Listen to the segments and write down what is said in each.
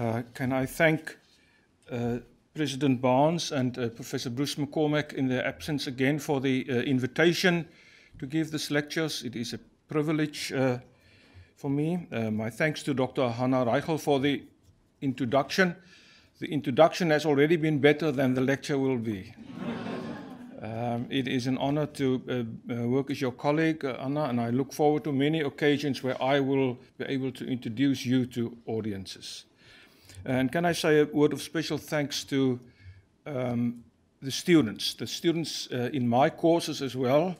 Uh, can I thank uh, President Barnes and uh, Professor Bruce McCormack in their absence again for the uh, invitation to give these lectures. It is a privilege uh, for me. my thanks to Dr. Hannah Reichel for the introduction. The introduction has already been better than the lecture will be. um, it is an honor to work as your colleague, Anna, and I look forward to many occasions where I will be able to introduce you to audiences. And can I say a word of special thanks to um, the students, the students uh, in my courses as well.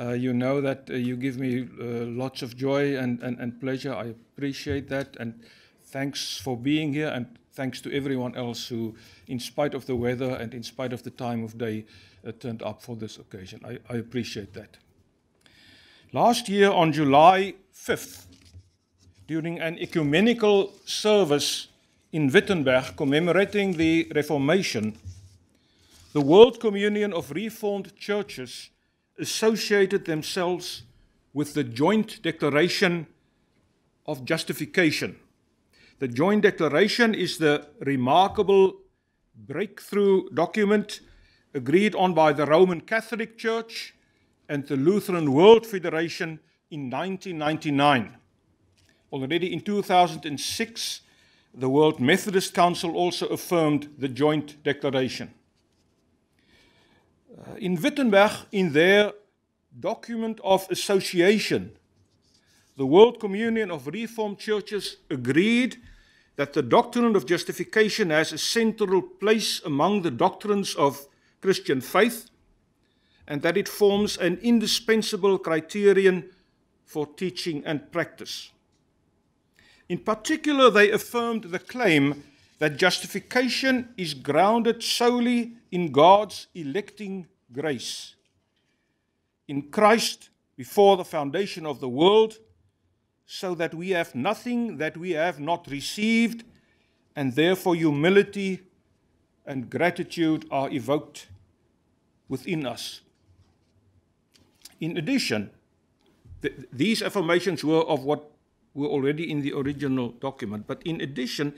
Uh, you know that uh, you give me uh, lots of joy and, and, and pleasure. I appreciate that. And thanks for being here. And thanks to everyone else who, in spite of the weather and in spite of the time of day, uh, turned up for this occasion. I, I appreciate that. Last year, on July 5th, during an ecumenical service in Wittenberg commemorating the Reformation, the World Communion of Reformed Churches associated themselves with the Joint Declaration of Justification. The Joint Declaration is the remarkable breakthrough document agreed on by the Roman Catholic Church and the Lutheran World Federation in 1999. Already in 2006, the World Methodist Council also affirmed the joint declaration. Uh, in Wittenberg, in their document of association, the World Communion of Reformed Churches agreed that the doctrine of justification has a central place among the doctrines of Christian faith and that it forms an indispensable criterion for teaching and practice. In particular, they affirmed the claim that justification is grounded solely in God's electing grace. In Christ, before the foundation of the world, so that we have nothing that we have not received, and therefore humility and gratitude are evoked within us. In addition, th these affirmations were of what were already in the original document. But in addition,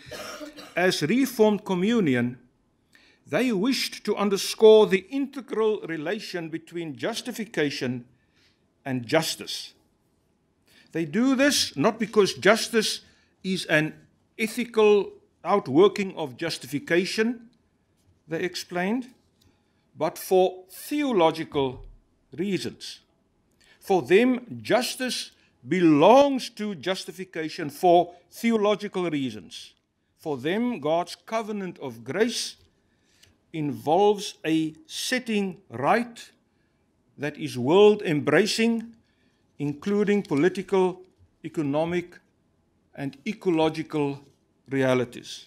as Reformed communion, they wished to underscore the integral relation between justification and justice. They do this not because justice is an ethical outworking of justification, they explained, but for theological reasons. For them, justice belongs to justification for theological reasons. For them, God's covenant of grace involves a setting right that is world embracing, including political, economic, and ecological realities.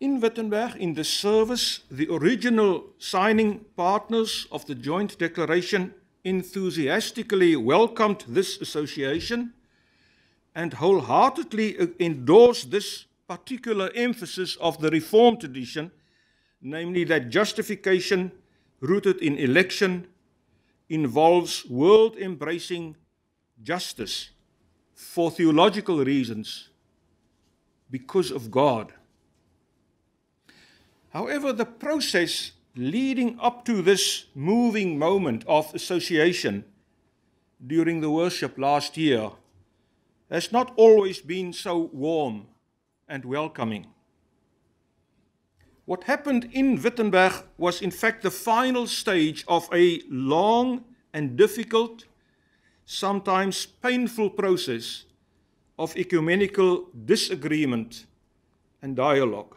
In Wittenberg, in the service, the original signing partners of the joint declaration enthusiastically welcomed this association and wholeheartedly endorsed this particular emphasis of the Reformed tradition, namely that justification rooted in election involves world embracing justice for theological reasons because of God. However, the process leading up to this moving moment of association during the worship last year has not always been so warm and welcoming. What happened in Wittenberg was, in fact, the final stage of a long and difficult, sometimes painful process of ecumenical disagreement and dialogue.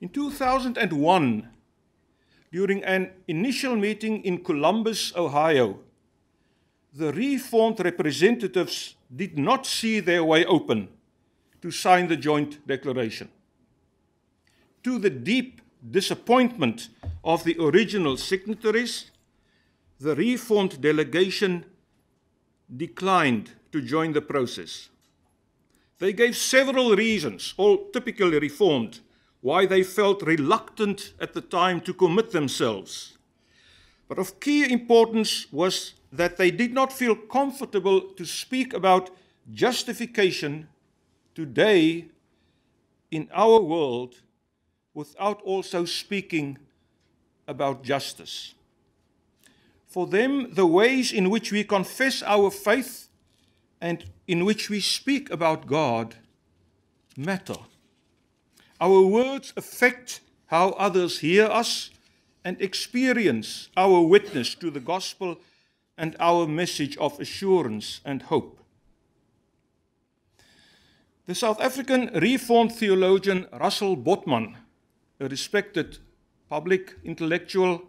In 2001, during an initial meeting in Columbus, Ohio, the reformed representatives did not see their way open to sign the joint declaration. To the deep disappointment of the original signatories, the reformed delegation declined to join the process. They gave several reasons, all typically reformed, why they felt reluctant at the time to commit themselves. But of key importance was that they did not feel comfortable to speak about justification today in our world without also speaking about justice. For them, the ways in which we confess our faith and in which we speak about God matter. Our words affect how others hear us and experience our witness to the gospel and our message of assurance and hope. The South African Reformed theologian Russell Botman, a respected public intellectual,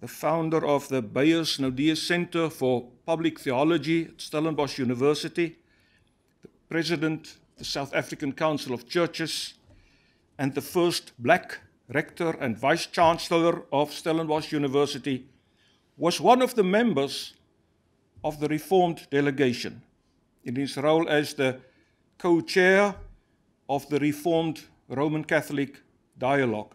the founder of the Bayers Naudé Center for Public Theology at Stellenbosch University, the president of the South African Council of Churches, and the first black rector and vice chancellor of Stellenbosch University, was one of the members of the Reformed delegation in his role as the co chair of the Reformed Roman Catholic Dialogue.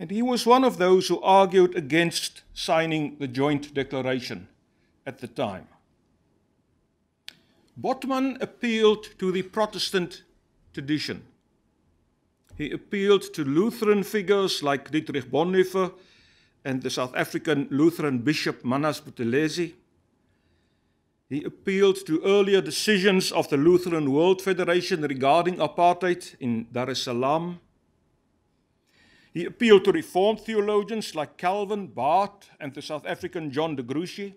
And he was one of those who argued against signing the joint declaration at the time. Botman appealed to the Protestant tradition He appealed to Lutheran figures like Dietrich Bonhoeffer and the South African Lutheran Bishop Manas Buthelezi. He appealed to earlier decisions of the Lutheran World Federation regarding apartheid in Dar es Salaam. He appealed to Reformed theologians like Calvin, Barth, and the South African John de Grouchy.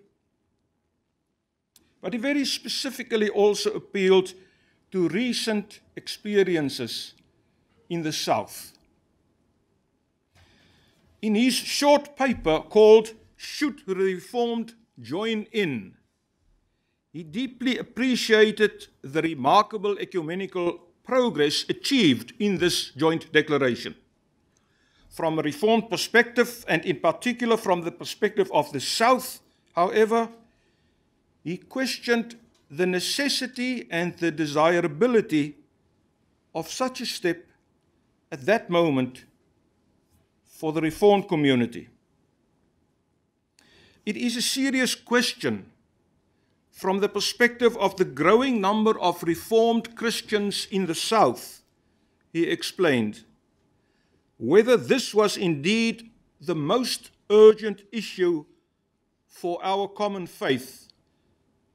But he very specifically also appealed to recent experiences in the South. In his short paper called Should Reformed Join In, he deeply appreciated the remarkable ecumenical progress achieved in this joint declaration. From a Reformed perspective, and in particular from the perspective of the South, however, he questioned the necessity and the desirability of such a step at that moment for the Reformed community. It is a serious question from the perspective of the growing number of Reformed Christians in the South, he explained, whether this was indeed the most urgent issue for our common faith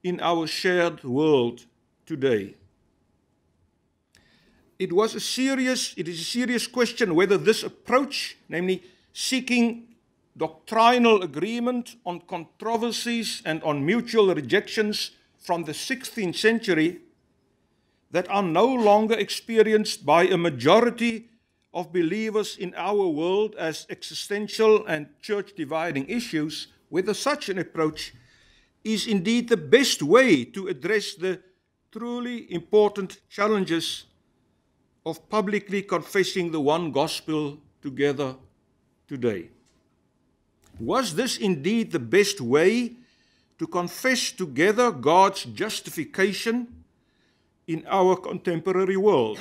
in our shared world today it was a serious, it is a serious question whether this approach, namely seeking doctrinal agreement on controversies and on mutual rejections from the 16th century that are no longer experienced by a majority of believers in our world as existential and church dividing issues, whether such an approach is indeed the best way to address the truly important challenges of publicly confessing the one gospel together today. Was this indeed the best way to confess together God's justification in our contemporary world?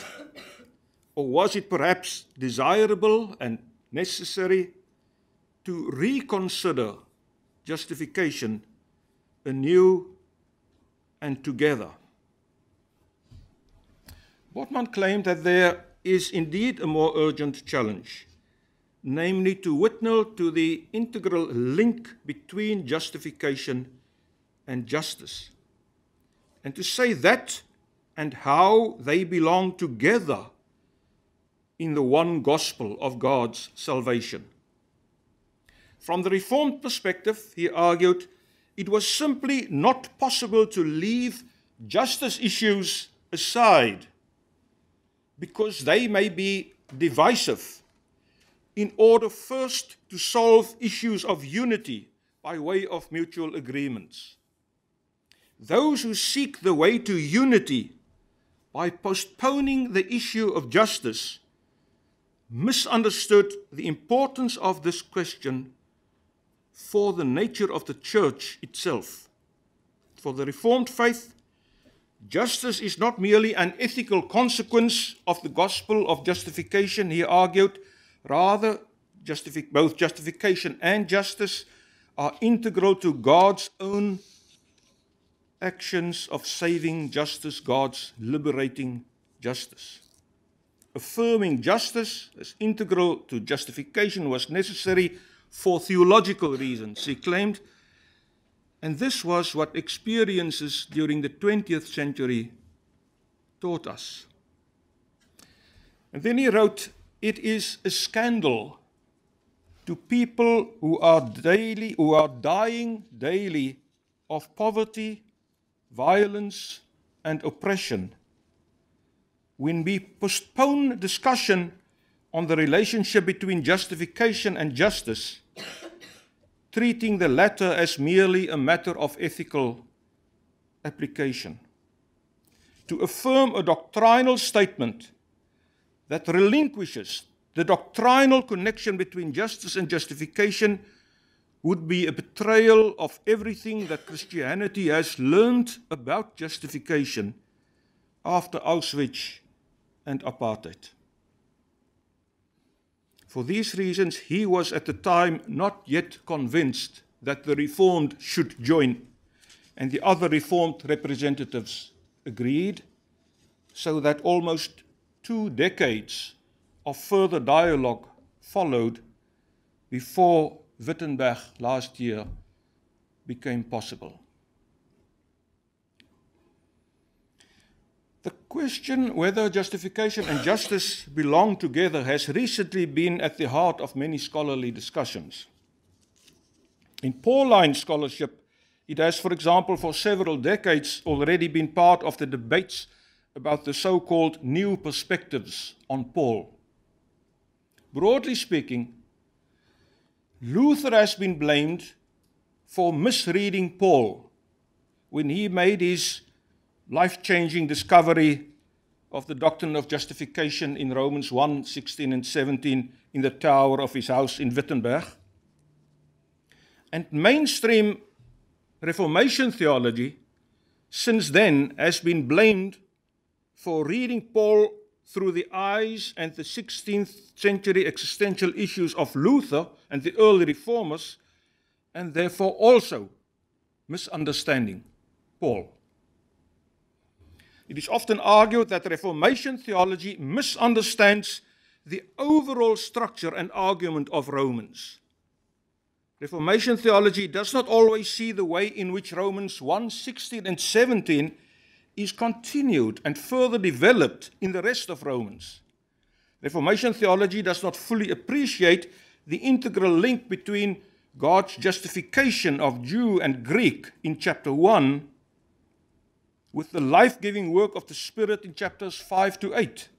or was it perhaps desirable and necessary to reconsider justification anew and together? Botman claimed that there is indeed a more urgent challenge, namely to witness to the integral link between justification and justice, and to say that and how they belong together in the one gospel of God's salvation. From the Reformed perspective, he argued, it was simply not possible to leave justice issues aside because they may be divisive in order first to solve issues of unity by way of mutual agreements. Those who seek the way to unity by postponing the issue of justice misunderstood the importance of this question for the nature of the church itself. For the Reformed faith, Justice is not merely an ethical consequence of the gospel of justification, he argued. Rather, justific both justification and justice are integral to God's own actions of saving justice, God's liberating justice. Affirming justice as integral to justification was necessary for theological reasons, he claimed. And this was what experiences during the 20th century taught us. And then he wrote it is a scandal to people who are daily who are dying daily of poverty, violence and oppression. When we postpone discussion on the relationship between justification and justice, treating the latter as merely a matter of ethical application. To affirm a doctrinal statement that relinquishes the doctrinal connection between justice and justification would be a betrayal of everything that Christianity has learned about justification after Auschwitz and apartheid. For these reasons, he was at the time not yet convinced that the Reformed should join, and the other Reformed representatives agreed, so that almost two decades of further dialogue followed before Wittenberg last year became possible. The question whether justification and justice belong together has recently been at the heart of many scholarly discussions. In Pauline scholarship, it has, for example, for several decades already been part of the debates about the so called new perspectives on Paul. Broadly speaking, Luther has been blamed for misreading Paul when he made his life changing discovery of the doctrine of justification in Romans 1 16 and 17 in the tower of his house in Wittenberg. And mainstream Reformation theology since then has been blamed for reading Paul through the eyes and the 16th century existential issues of Luther and the early reformers, and therefore also misunderstanding Paul. It is often argued that Reformation theology misunderstands the overall structure and argument of Romans. Reformation theology does not always see the way in which Romans 1 16 and 17 is continued and further developed in the rest of Romans. Reformation theology does not fully appreciate the integral link between God's justification of Jew and Greek in chapter 1 with the life giving work of the Spirit in chapters 5 to 8,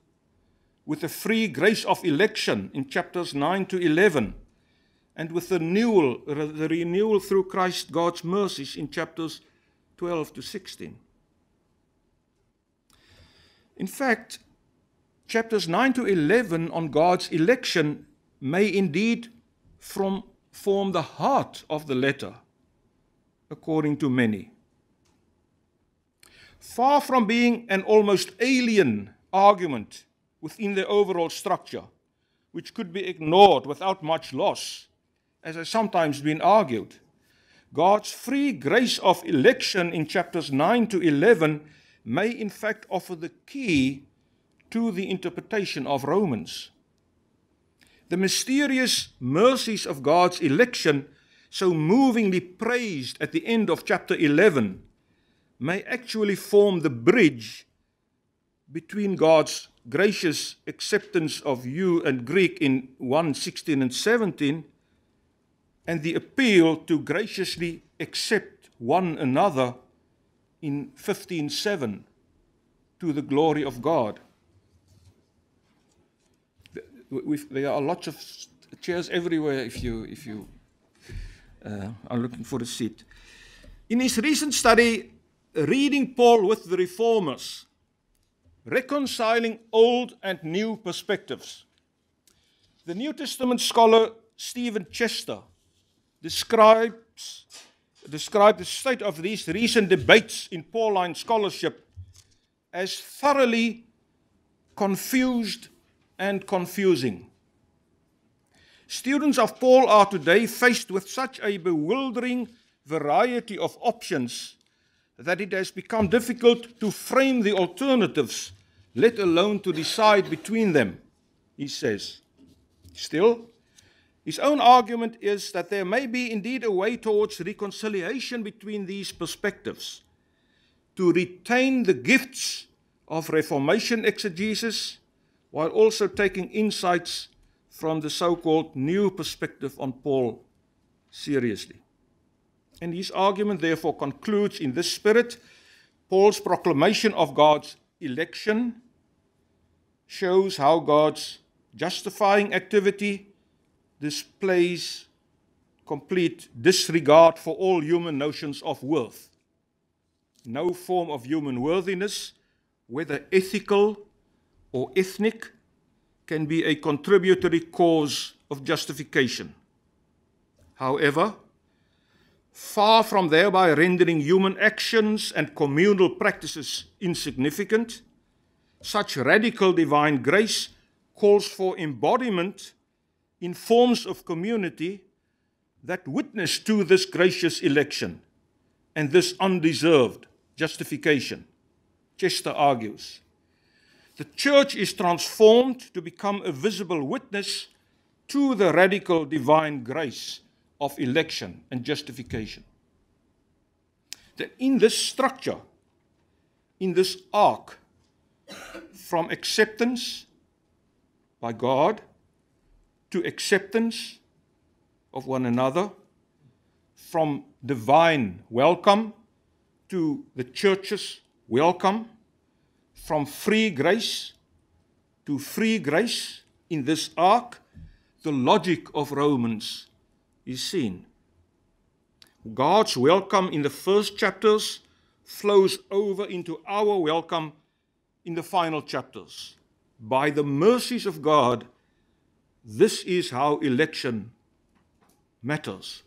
with the free grace of election in chapters 9 to 11, and with the renewal, the renewal through Christ God's mercies in chapters 12 to 16. In fact, chapters 9 to 11 on God's election may indeed from, form the heart of the letter, according to many far from being an almost alien argument within the overall structure, which could be ignored without much loss, as has sometimes been argued, God's free grace of election in chapters 9 to 11 may in fact offer the key to the interpretation of Romans. The mysterious mercies of God's election, so movingly praised at the end of chapter 11, may actually form the bridge between God's gracious acceptance of you and Greek in 1 16 and 17 and the appeal to graciously accept one another in 15 7 to the glory of God. there are lots of chairs everywhere if you, if you uh, are looking for a seat. In his recent study, reading Paul with the reformers, reconciling old and new perspectives. The New Testament scholar Stephen Chester describes described the state of these recent debates in Pauline scholarship as thoroughly confused and confusing. Students of Paul are today faced with such a bewildering variety of options that it has become difficult to frame the alternatives, let alone to decide between them, he says. Still, his own argument is that there may be indeed a way towards reconciliation between these perspectives, to retain the gifts of Reformation exegesis while also taking insights from the so called new perspective on Paul seriously. And his argument therefore concludes in this spirit Paul's proclamation of God's election shows how God's justifying activity displays complete disregard for all human notions of worth. No form of human worthiness, whether ethical or ethnic, can be a contributory cause of justification. However, far from thereby rendering human actions and communal practices insignificant, such radical divine grace calls for embodiment in forms of community that witness to this gracious election and this undeserved justification. Chester argues. The church is transformed to become a visible witness to the radical divine grace of election and justification. That in this structure, in this arc, from acceptance by God to acceptance of one another, from divine welcome to the church's welcome, from free grace to free grace in this arc, the logic of Romans is seen. God's welcome in the first chapters flows over into our welcome in the final chapters. By the mercies of God, this is how election matters.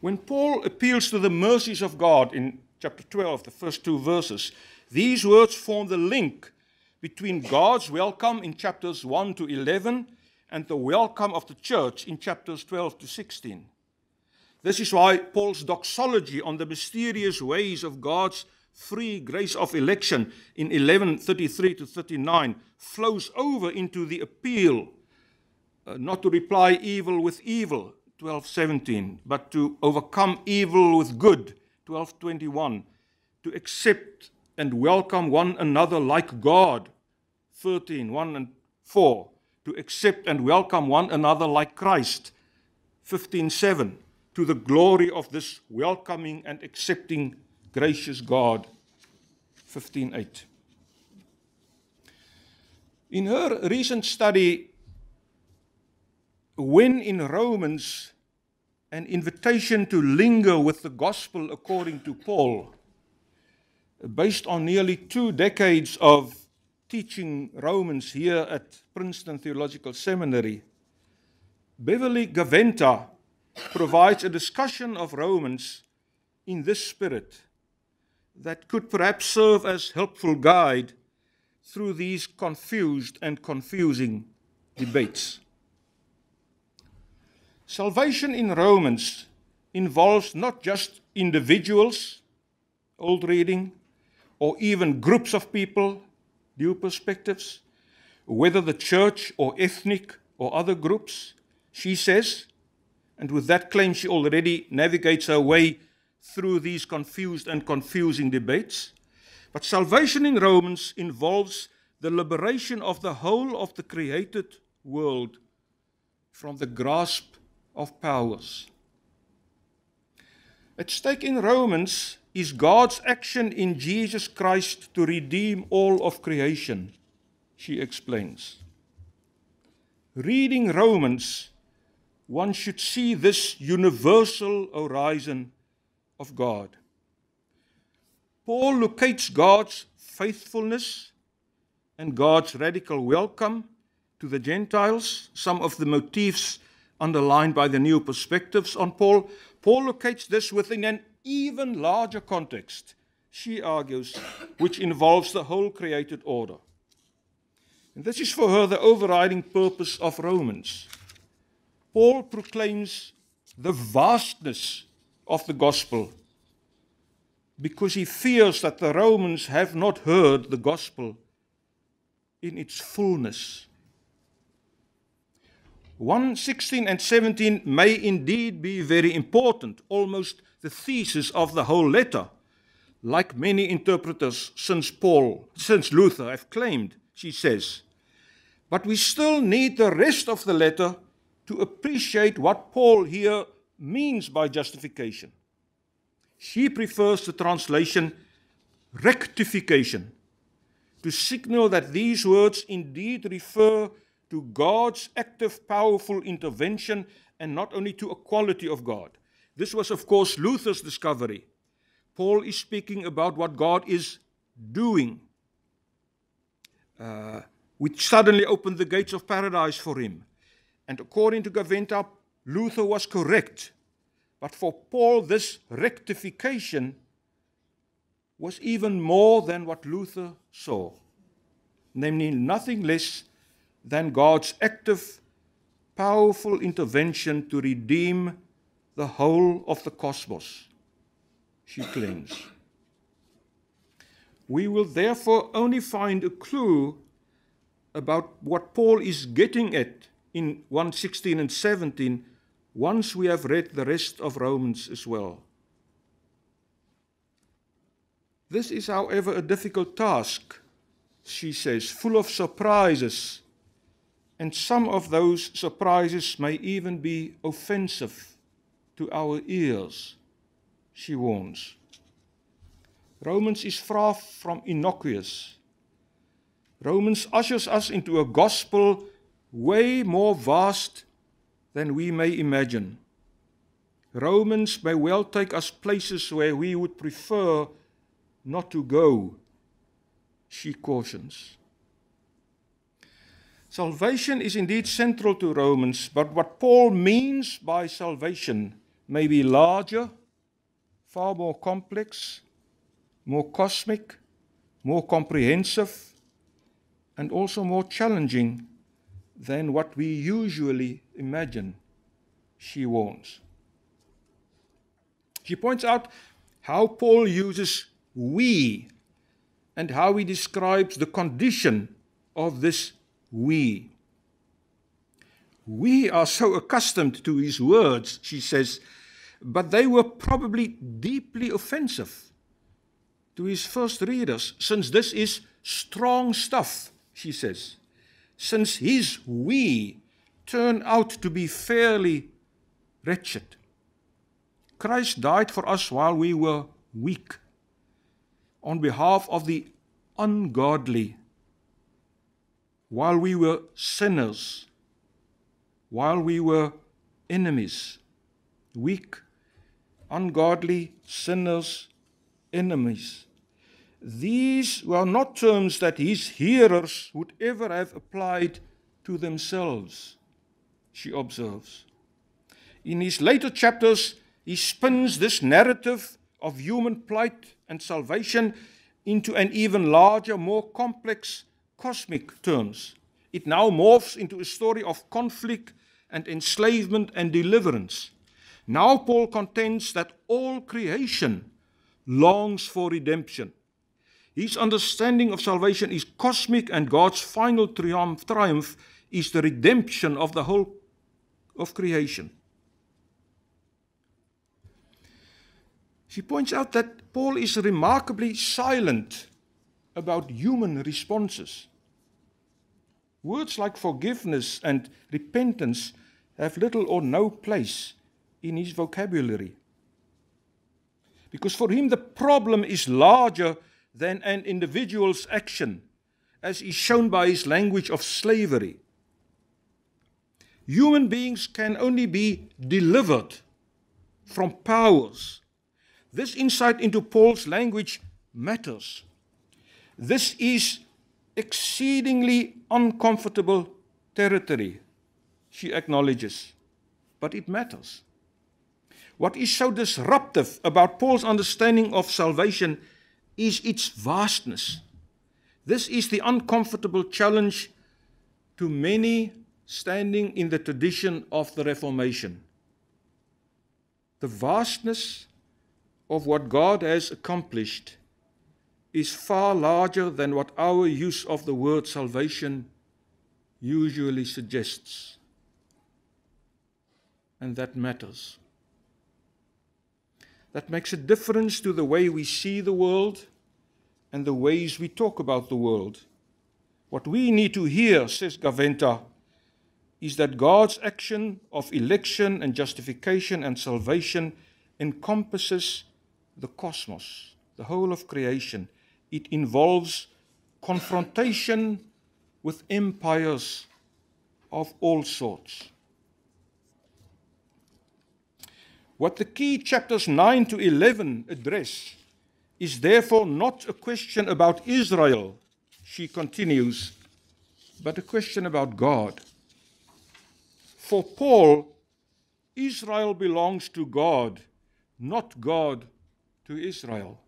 When Paul appeals to the mercies of God in chapter 12, the first two verses, these words form the link between God's welcome in chapters 1 to 11 and the welcome of the church in chapters 12 to 16. This is why Paul's doxology on the mysterious ways of God's free grace of election in 11:33 to 39 flows over into the appeal uh, not to reply evil with evil 12:17 but to overcome evil with good 12:21 to accept and welcome one another like God 13:1 and 4 to accept and welcome one another like Christ. 15:7 to the glory of this welcoming and accepting gracious God. 15:8 In her recent study when in Romans an invitation to linger with the gospel according to Paul based on nearly 2 decades of teaching Romans here at Princeton Theological Seminary, Beverly Gaventa provides a discussion of Romans in this spirit that could perhaps serve as helpful guide through these confused and confusing debates. Salvation in Romans involves not just individuals, old reading, or even groups of people, new perspectives, whether the church or ethnic or other groups, she says, and with that claim she already navigates her way through these confused and confusing debates. But salvation in Romans involves the liberation of the whole of the created world from the grasp of powers. At stake in Romans is God's action in Jesus Christ to redeem all of creation, she explains. Reading Romans, one should see this universal horizon of God. Paul locates God's faithfulness and God's radical welcome to the Gentiles, some of the motifs underlined by the new perspectives on Paul. Paul locates this within an even larger context, she argues, which involves the whole created order. And this is for her the overriding purpose of Romans. Paul proclaims the vastness of the gospel because he fears that the Romans have not heard the gospel in its fullness. 1 16 and 17 may indeed be very important, almost the thesis of the whole letter. Like many interpreters since Paul, since Luther have claimed, she says. But we still need the rest of the letter to appreciate what Paul here means by justification. She prefers the translation rectification to signal that these words indeed refer to God's active, powerful intervention and not only to a quality of God. This was, of course, Luther's discovery. Paul is speaking about what God is doing, uh, which suddenly opened the gates of paradise for him. And according to Gaventa, Luther was correct. But for Paul, this rectification was even more than what Luther saw, namely, nothing less than God's active, powerful intervention to redeem the whole of the cosmos, she claims. We will therefore only find a clue about what Paul is getting at in 116 and 17 once we have read the rest of Romans as well. This is, however, a difficult task, she says, full of surprises, and some of those surprises may even be offensive to our ears, she warns. Romans is far from innocuous. Romans ushers us into a gospel way more vast than we may imagine. Romans may well take us places where we would prefer not to go, she cautions. Salvation is indeed central to Romans, but what Paul means by salvation maybe larger, far more complex, more cosmic, more comprehensive, and also more challenging than what we usually imagine, she warns. She points out how Paul uses we and how he describes the condition of this we. We are so accustomed to his words, she says, but they were probably deeply offensive to his first readers, since this is strong stuff, she says, since his we turn out to be fairly wretched. Christ died for us while we were weak, on behalf of the ungodly, while we were sinners, while we were enemies, weak ungodly, sinners, enemies. These were not terms that his hearers would ever have applied to themselves, she observes. In his later chapters, he spins this narrative of human plight and salvation into an even larger, more complex cosmic terms. It now morphs into a story of conflict and enslavement and deliverance. Now, Paul contends that all creation longs for redemption. His understanding of salvation is cosmic, and God's final triumph, triumph is the redemption of the whole of creation. She points out that Paul is remarkably silent about human responses. Words like forgiveness and repentance have little or no place in his vocabulary. Because for him, the problem is larger than an individual's action, as is shown by his language of slavery. Human beings can only be delivered from powers. This insight into Paul's language matters. This is exceedingly uncomfortable territory, she acknowledges, but it matters. What is so disruptive about Paul's understanding of salvation is its vastness. This is the uncomfortable challenge to many standing in the tradition of the Reformation. The vastness of what God has accomplished is far larger than what our use of the word salvation usually suggests. And that matters that makes a difference to the way we see the world and the ways we talk about the world. What we need to hear, says Gaventa, is that God's action of election and justification and salvation encompasses the cosmos, the whole of creation. It involves confrontation with empires of all sorts. What the key chapters 9 to 11 address is therefore not a question about Israel, she continues, but a question about God. For Paul, Israel belongs to God, not God to Israel.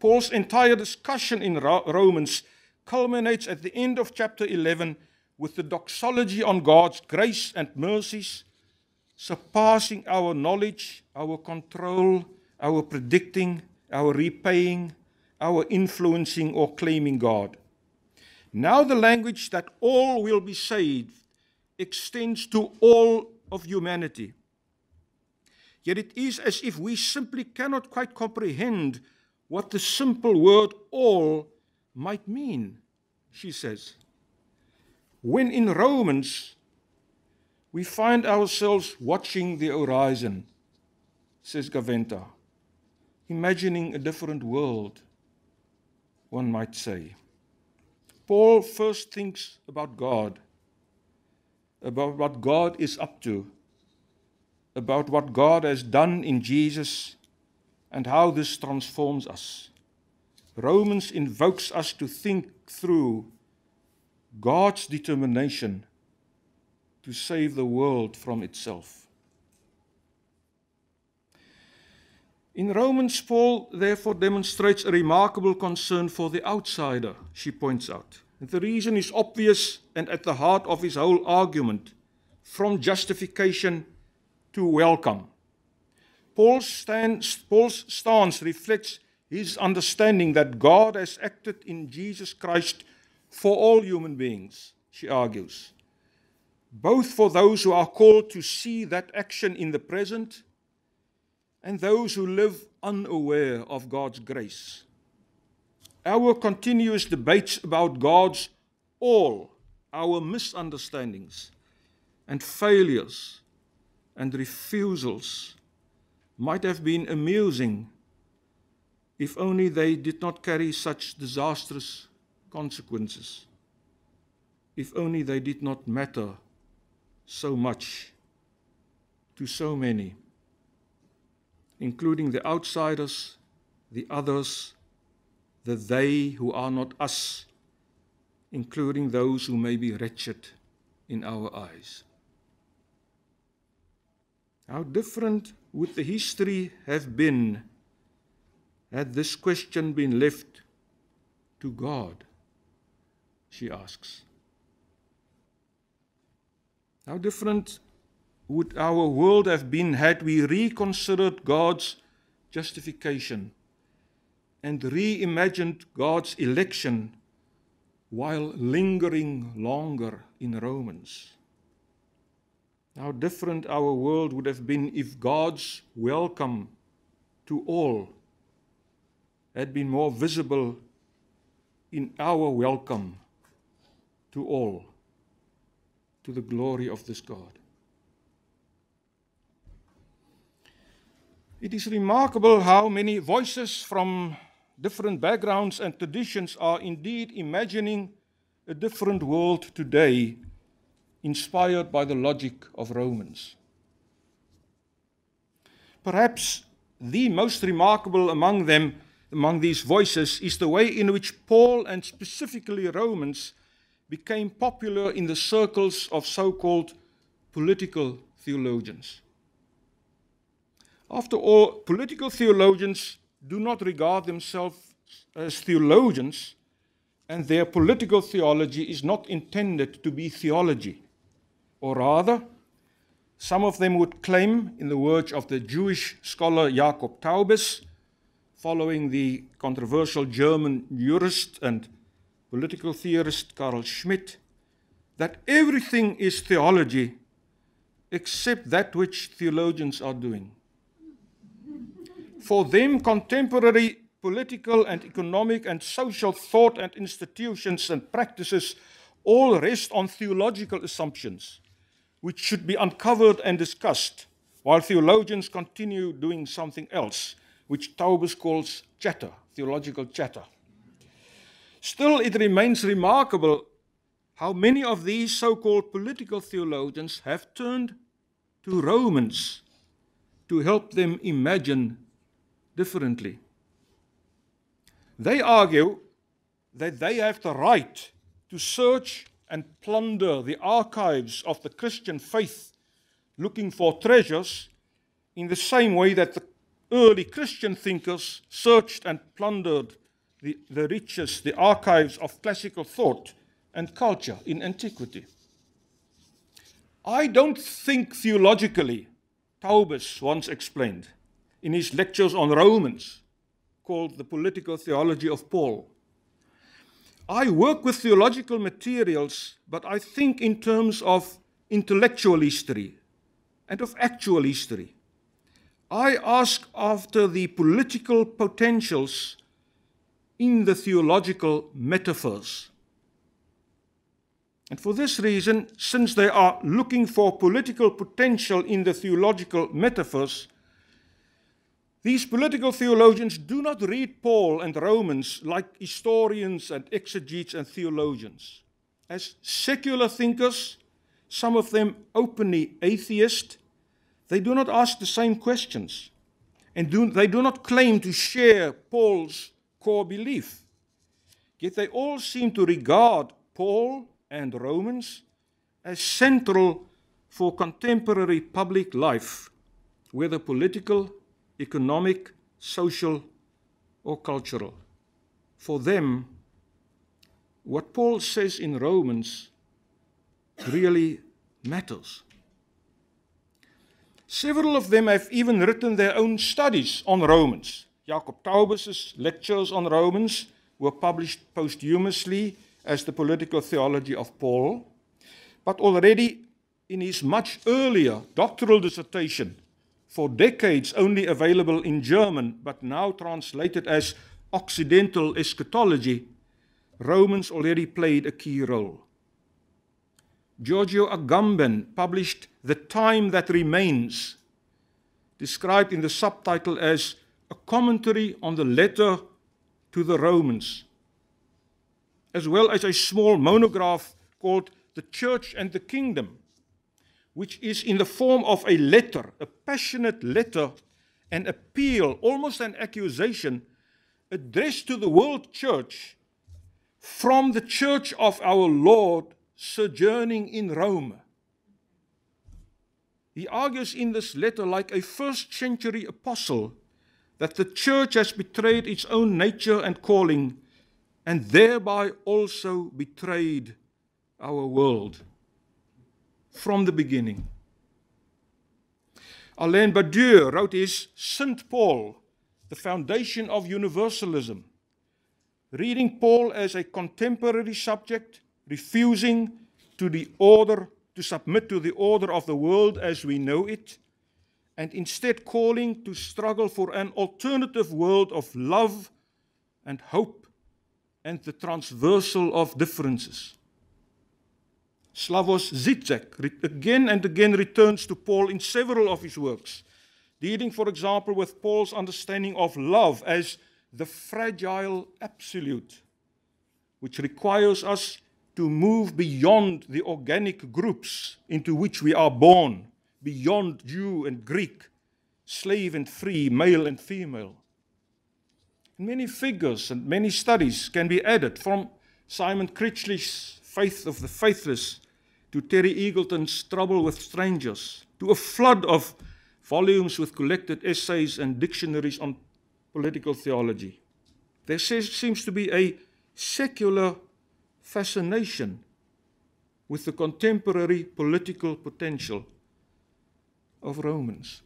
Paul's entire discussion in Romans culminates at the end of chapter 11 with the doxology on God's grace and mercies surpassing our knowledge, our control, our predicting, our repaying, our influencing or claiming God. Now the language that all will be saved extends to all of humanity. Yet it is as if we simply cannot quite comprehend what the simple word all might mean, she says. When in Romans we find ourselves watching the horizon, says Gaventa, imagining a different world, one might say. Paul first thinks about God, about what God is up to, about what God has done in Jesus, and how this transforms us. Romans invokes us to think through God's determination to save the world from itself. In Romans, Paul therefore demonstrates a remarkable concern for the outsider, she points out. the reason is obvious and at the heart of his whole argument from justification to welcome. Paul's, Paul's stance reflects his understanding that God has acted in Jesus Christ for all human beings, she argues. both for those who are called to see that action in the present and those who live unaware of God's grace. Our continuous debates about God's all our misunderstandings and failures and refusals might have been amusing if only they did not carry such disastrous consequences if only they did not matter so much to so many, including the outsiders, the others, the they who are not us, including those who may be wretched in our eyes. How different would the history have been had this question been left to God? She asks. How different would our world have been had we reconsidered God's justification and reimagined God's election while lingering longer in Romans? How different our world would have been if God's welcome to all had been more visible in our welcome to all to the glory of this God. It is remarkable how many voices from different backgrounds and traditions are indeed imagining a different world today, inspired by the logic of Romans. Perhaps the most remarkable among them, among these voices, is the way in which Paul and specifically Romans became popular in the circles of so called political theologians. After all, political theologians do not regard themselves as theologians, and their political theology is not intended to be theology. Or rather, some of them would claim, in the words of the Jewish scholar Jakob Taubes, following the controversial German jurist and political theorist Carl Schmitt, that everything is theology except that which theologians are doing. For them, contemporary political and economic and social thought and institutions and practices all rest on theological assumptions, which should be uncovered and discussed, while theologians continue doing something else, which Taubes calls chatter, theological chatter. Still, it remains remarkable how many of these so called political theologians have turned to Romans to help them imagine differently. They argue that they have the right to search and plunder the archives of the Christian faith, looking for treasures in the same way that the early Christian thinkers searched and plundered the, the riches, the archives of classical thought and culture in antiquity. I don't think theologically, Taubes once explained in his lectures on Romans, called The Political Theology of Paul. I work with theological materials, but I think in terms of intellectual history and of actual history. I ask after the political potentials in the theological metaphors. And for this reason, since they are looking for political potential in the theological metaphors, these political theologians do not read Paul and Romans like historians and exegetes and theologians. As secular thinkers, some of them openly atheist, they do not ask the same questions and do, they do not claim to share Paul's core belief. Yet they all seem to regard Paul and Romans as central for contemporary public life, whether political, economic, social, or cultural. For them, what Paul says in Romans really matters. Several of them have even written their own studies on Romans Jacob Taubes's Lectures on Romans were published posthumously as The Political Theology of Paul, but already in his much earlier doctoral dissertation, for decades only available in German but now translated as Occidental Eschatology, Romans already played a key role. Giorgio Agamben published The Time That Remains, described in the subtitle as a commentary on the letter to the Romans, as well as a small monograph called The Church and the Kingdom, which is in the form of a letter, a passionate letter, an appeal, almost an accusation, addressed to the world church from the church of our Lord sojourning in Rome. He argues in this letter, like a first century apostle, that the church has betrayed its own nature and calling and thereby also betrayed our world from the beginning. Alain Badiou wrote his St. Paul, the foundation of universalism, reading Paul as a contemporary subject, refusing to the order, to submit to the order of the world as we know it. and instead calling to struggle for an alternative world of love and hope and the transversal of differences. Slavoj Zizek again and again returns to Paul in several of his works, dealing, for example, with Paul's understanding of love as the fragile absolute, which requires us to move beyond the organic groups into which we are born beyond Jew and Greek, slave and free, male and female. Many figures and many studies can be added from Simon Critchley's Faith of the Faithless to Terry Eagleton's Trouble with Strangers to a flood of volumes with collected essays and dictionaries on political theology. There seems to be a secular fascination with the contemporary political potential of Romans.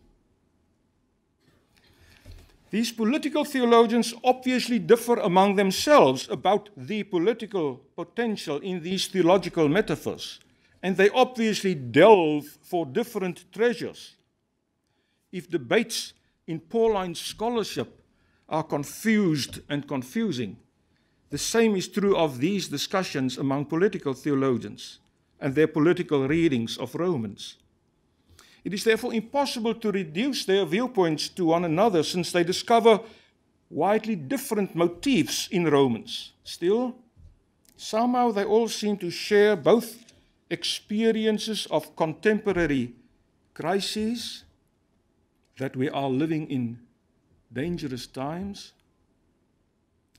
These political theologians obviously differ among themselves about the political potential in these theological metaphors, and they obviously delve for different treasures. If debates in Pauline scholarship are confused and confusing, the same is true of these discussions among political theologians and their political readings of Romans. It is therefore impossible to reduce their viewpoints to one another since they discover widely different motifs in Romans. Still, somehow they all seem to share both experiences of contemporary crises, that we are living in dangerous times,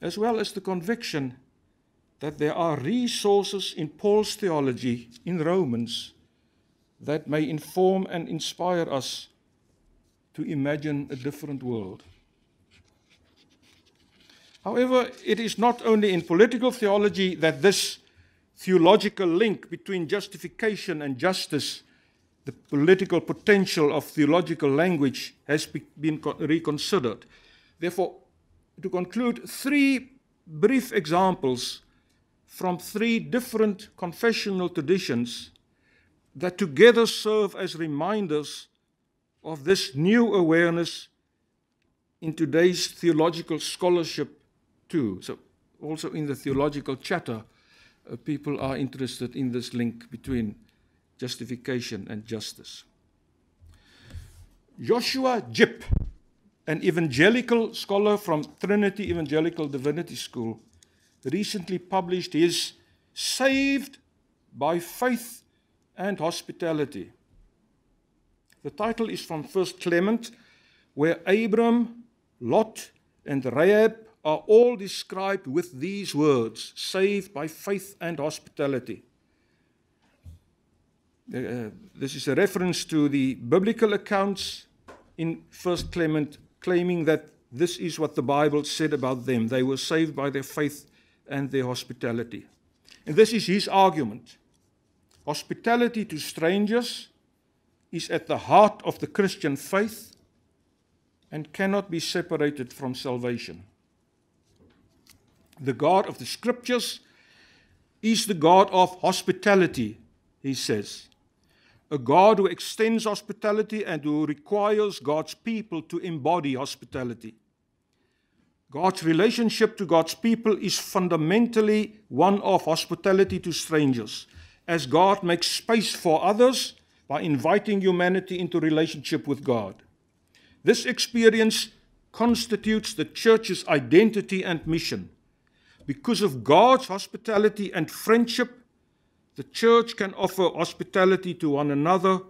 as well as the conviction that there are resources in Paul's theology in Romans that may inform and inspire us to imagine a different world. However, it is not only in political theology that this theological link between justification and justice, the political potential of theological language, has been reconsidered. Therefore, to conclude, three brief examples from three different confessional traditions that together serve as reminders of this new awareness in today's theological scholarship, too. So, also in the theological chatter, uh, people are interested in this link between justification and justice. Joshua Jip, an evangelical scholar from Trinity Evangelical Divinity School, recently published his Saved by Faith and hospitality. The title is from 1 Clement, where Abram, Lot, and Rahab are all described with these words saved by faith and hospitality. Uh, uh this is a reference to the biblical accounts in 1 Clement, claiming that this is what the Bible said about them. They were saved by their faith and their hospitality. And this is his argument. Hospitality to strangers is at the heart of the Christian faith and cannot be separated from salvation. The God of the Scriptures is the God of hospitality, he says. A God who extends hospitality and who requires God's people to embody hospitality. God's relationship to God's people is fundamentally one of hospitality to strangers as God makes space for others by inviting humanity into relationship with God. This experience constitutes the church's identity and mission. Because of God's hospitality and friendship, the church can offer hospitality to one another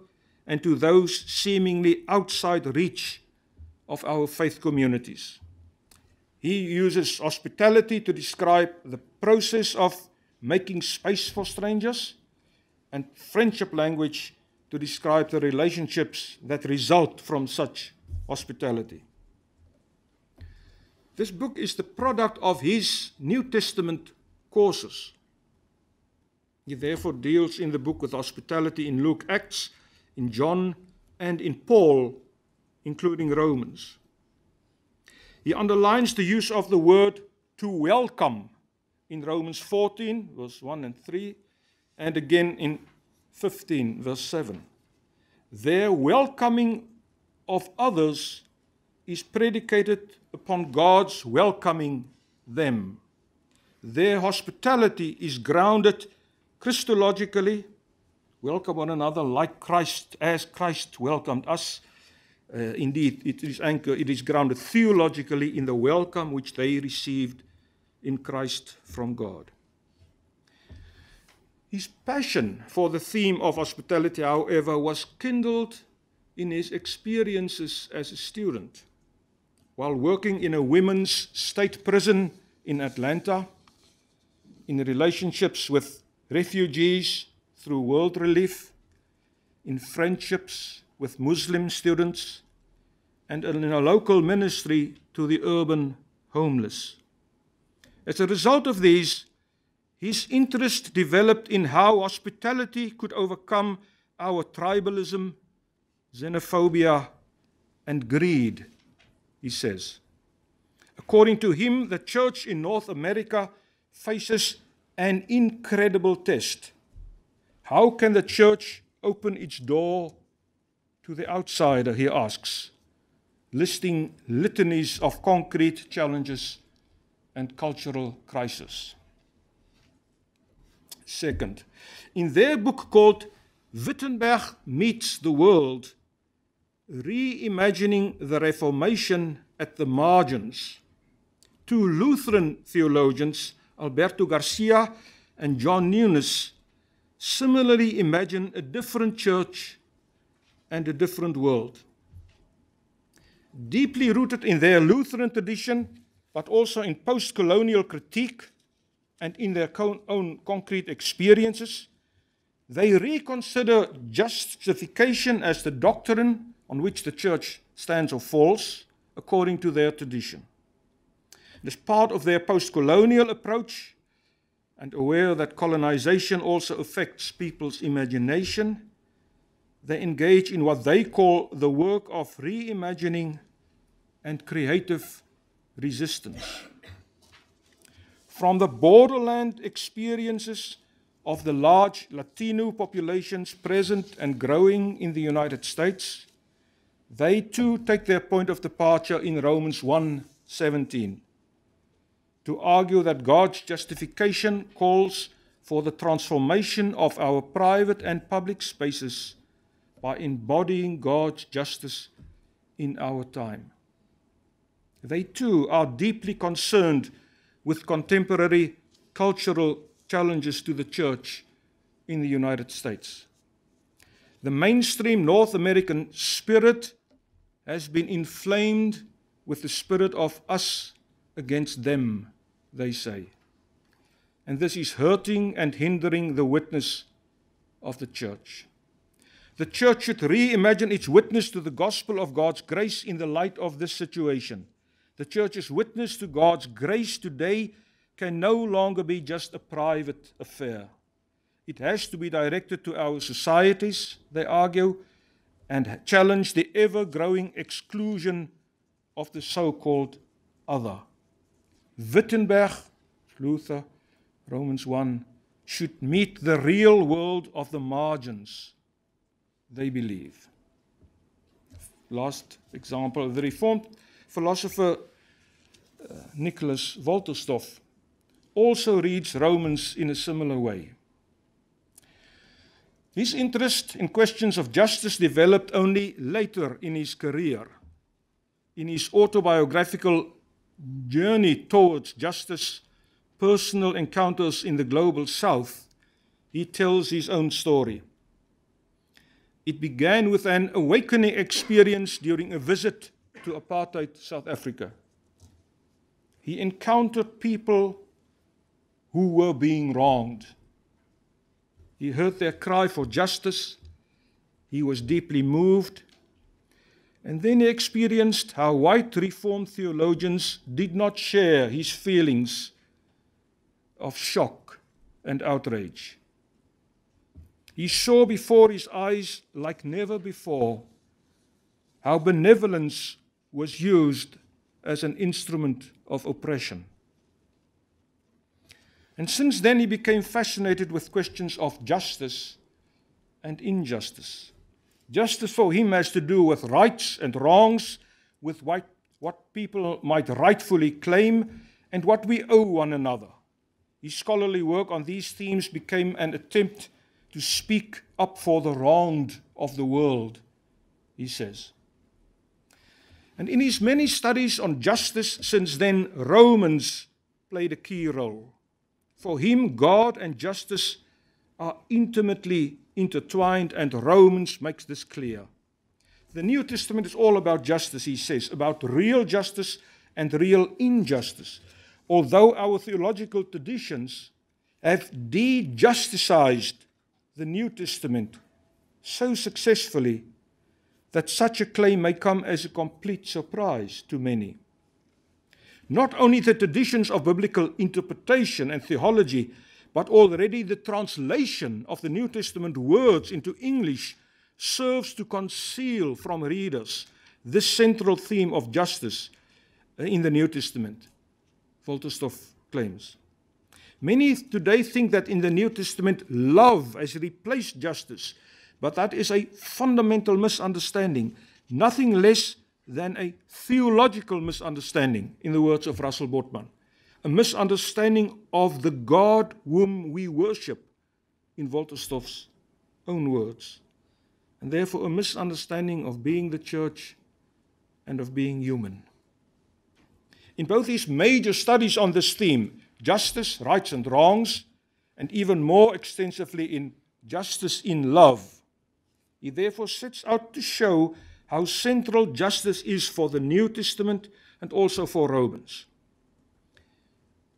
and to those seemingly outside reach of our faith communities. He uses hospitality to describe the process of making space for strangers and friendship language to describe the relationships that result from such hospitality. This book is the product of his New Testament courses. He therefore deals in the book with hospitality in Luke, Acts, in John, and in Paul, including Romans. He underlines the use of the word to welcome in Romans 14, verse 1 and 3, and again in 15 verse 7 their welcoming of others is predicated upon God's welcoming them their hospitality is grounded christologically welcome one another like Christ as Christ welcomed us uh, indeed it is anchored it is grounded theologically in the welcome which they received in Christ from God His passion for the theme of hospitality, however, was kindled in his experiences as a student. While working in a women's state prison in Atlanta, in relationships with refugees through world relief, in friendships with Muslim students, and in a local ministry to the urban homeless. As a result of these, His interest developed in how hospitality could overcome our tribalism, xenophobia, and greed, he says. According to him, the church in North America faces an incredible test. How can the church open its door to the outsider, he asks, listing litanies of concrete challenges and cultural crises second. In their book called Wittenberg Meets the World Reimagining the Reformation at the Margins, two Lutheran theologians, Alberto Garcia and John Nunes, similarly imagine a different church and a different world. Deeply rooted in their Lutheran tradition, but also in post colonial critique, and in their own concrete experiences, they reconsider justification as the doctrine on which the church stands or falls according to their tradition. As part of their post colonial approach and aware that colonization also affects people's imagination. They engage in what they call the work of reimagining and creative resistance. from the borderland experiences of the large Latino populations present and growing in the United States, they too take their point of departure in Romans 1 17 to argue that God's justification calls for the transformation of our private and public spaces by embodying God's justice in our time. They too are deeply concerned. with contemporary cultural challenges to the church in the United States. The mainstream North American spirit has been inflamed with the spirit of us against them, they say. And this is hurting and hindering the witness of the church. The church should reimagine its witness to the gospel of God's grace in the light of this situation. The church's witness to God's grace today can no longer be just a private affair. It has to be directed to our societies, they argue, and challenge the ever growing exclusion of the so called other. Wittenberg, Luther, Romans 1, should meet the real world of the margins, they believe. Last example of the Reformed philosopher uh, Nicholas Walterstoff also reads Romans in a similar way. His interest in questions of justice developed only later in his career. In his autobiographical journey towards justice, personal encounters in the global south, he tells his own story. It began with an awakening experience during a visit to apartheid South Africa. He encountered people who were being wronged. He heard their cry for justice. He was deeply moved. And then he experienced how white Reformed theologians did not share his feelings of shock and outrage. He saw before his eyes, like never before, how benevolence was used as an instrument of oppression. And since then, he became fascinated with questions of justice and injustice. Justice for him has to do with rights and wrongs, with what, what people might rightfully claim, and what we owe one another. His scholarly work on these themes became an attempt to speak up for the wronged of the world, he says. And in his many studies on justice since then, Romans played a key role. For him, God and justice are intimately intertwined, and Romans makes this clear. The New Testament is all about justice, he says, about real justice and real injustice. Although our theological traditions have de justicized the New Testament so successfully that such a claim may come as a complete surprise to many. Not only the traditions of biblical interpretation and theology, but already the translation of the New Testament words into English serves to conceal from readers this central theme of justice uh, in the New Testament, Volterstoff claims. Many today think that in the New Testament, love has replaced justice. But that is a fundamental misunderstanding, nothing less than a theological misunderstanding, in the words of Russell Bortman, a misunderstanding of the God whom we worship, in Stoff's own words, and therefore a misunderstanding of being the church and of being human. In both his major studies on this theme, justice, rights, and wrongs, and even more extensively in Justice in Love, he therefore sets out to show how central justice is for the New Testament and also for Romans.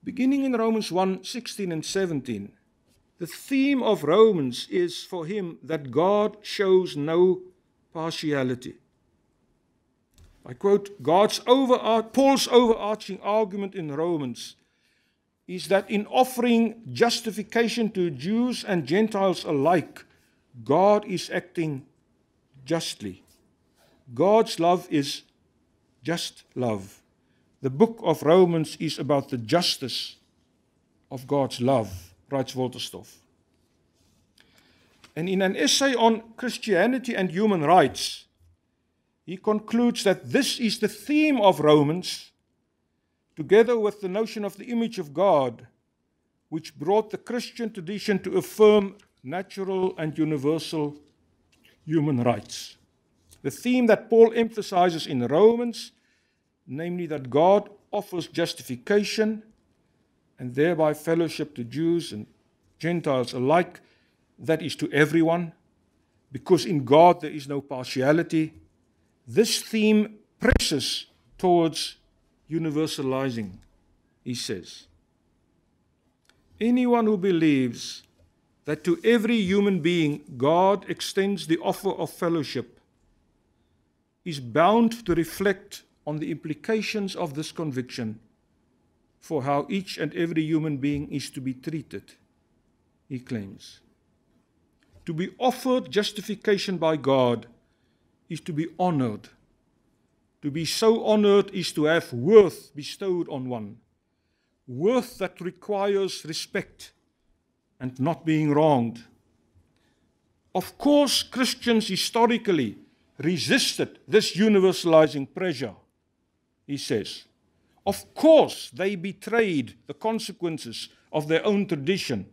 Beginning in Romans 1 16 and 17, the theme of Romans is for him that God shows no partiality. I quote God's over, Paul's overarching argument in Romans is that in offering justification to Jews and Gentiles alike, God is acting justly. God's love is just love. The book of Romans is about the justice of God's love, writes Wolterstorff. And in an essay on Christianity and human rights, he concludes that this is the theme of Romans, together with the notion of the image of God, which brought the Christian tradition to affirm natural and universal human rights. The theme that Paul emphasizes in Romans, namely that God offers justification and thereby fellowship to Jews and Gentiles alike, that is to everyone, because in God there is no partiality. This theme presses towards universalizing, he says. Anyone who believes that to every human being God extends the offer of fellowship is bound to reflect on the implications of this conviction for how each and every human being is to be treated, he claims. To be offered justification by God is to be honored. To be so honored is to have worth bestowed on one, worth that requires respect and not being wronged. Of course, Christians historically resisted this universalizing pressure, he says. Of course, they betrayed the consequences of their own tradition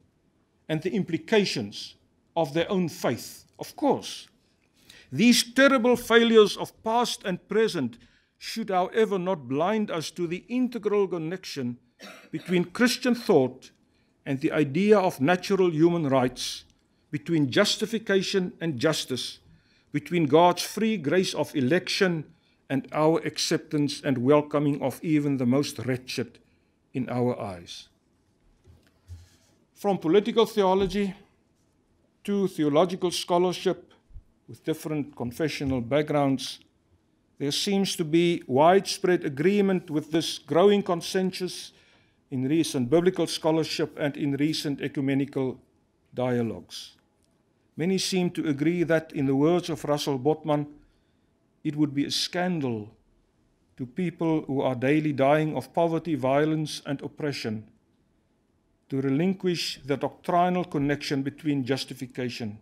and the implications of their own faith. Of course. These terrible failures of past and present should, however, not blind us to the integral connection between Christian thought and the idea of natural human rights, between justification and justice, between God's free grace of election and our acceptance and welcoming of even the most wretched in our eyes. From political theology to theological scholarship with different confessional backgrounds, there seems to be widespread agreement with this growing consensus in recent biblical scholarship and in recent ecumenical dialogues. Many seem to agree that, in the words of Russell Botman, it would be a scandal to people who are daily dying of poverty, violence, and oppression to relinquish the doctrinal connection between justification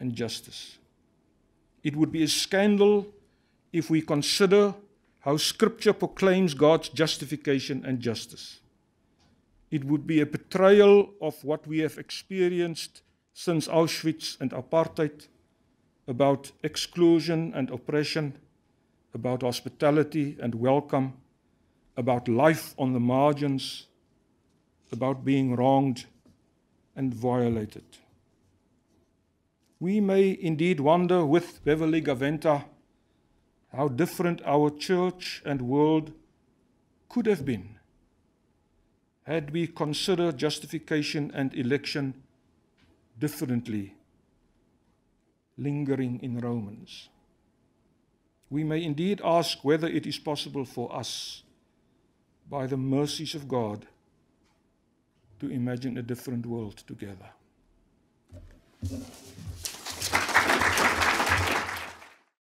and justice. It would be a scandal if we consider how Scripture proclaims God's justification and justice. It would be a betrayal of what we have experienced since Auschwitz and apartheid about exclusion and oppression, about hospitality and welcome, about life on the margins, about being wronged and violated. We may indeed wonder with Beverly Gaventa how different our church and world could have been had we consider justification and election differently lingering in romans we may indeed ask whether it is possible for us by the mercies of god to imagine a different world together Thank you.